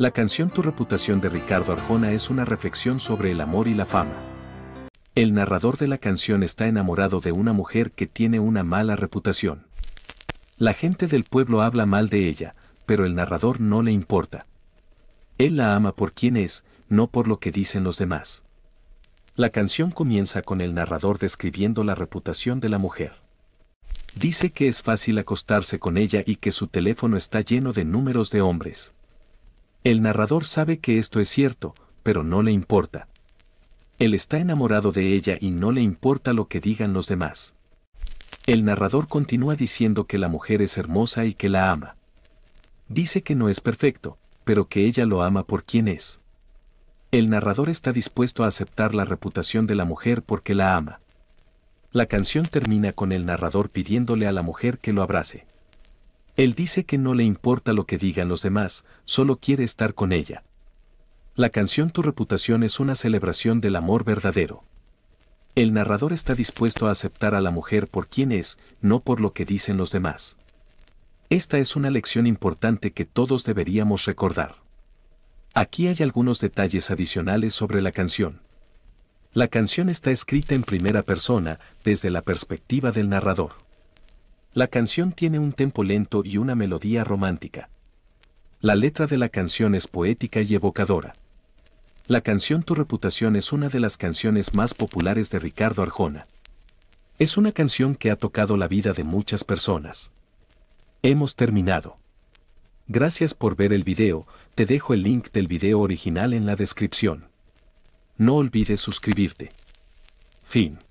La canción Tu reputación de Ricardo Arjona es una reflexión sobre el amor y la fama. El narrador de la canción está enamorado de una mujer que tiene una mala reputación. La gente del pueblo habla mal de ella, pero el narrador no le importa. Él la ama por quien es, no por lo que dicen los demás. La canción comienza con el narrador describiendo la reputación de la mujer. Dice que es fácil acostarse con ella y que su teléfono está lleno de números de hombres. El narrador sabe que esto es cierto, pero no le importa. Él está enamorado de ella y no le importa lo que digan los demás. El narrador continúa diciendo que la mujer es hermosa y que la ama. Dice que no es perfecto, pero que ella lo ama por quien es. El narrador está dispuesto a aceptar la reputación de la mujer porque la ama. La canción termina con el narrador pidiéndole a la mujer que lo abrace. Él dice que no le importa lo que digan los demás, solo quiere estar con ella. La canción Tu reputación es una celebración del amor verdadero. El narrador está dispuesto a aceptar a la mujer por quien es, no por lo que dicen los demás. Esta es una lección importante que todos deberíamos recordar. Aquí hay algunos detalles adicionales sobre la canción. La canción está escrita en primera persona, desde la perspectiva del narrador. La canción tiene un tempo lento y una melodía romántica. La letra de la canción es poética y evocadora. La canción Tu reputación es una de las canciones más populares de Ricardo Arjona. Es una canción que ha tocado la vida de muchas personas. Hemos terminado. Gracias por ver el video, te dejo el link del video original en la descripción. No olvides suscribirte. Fin.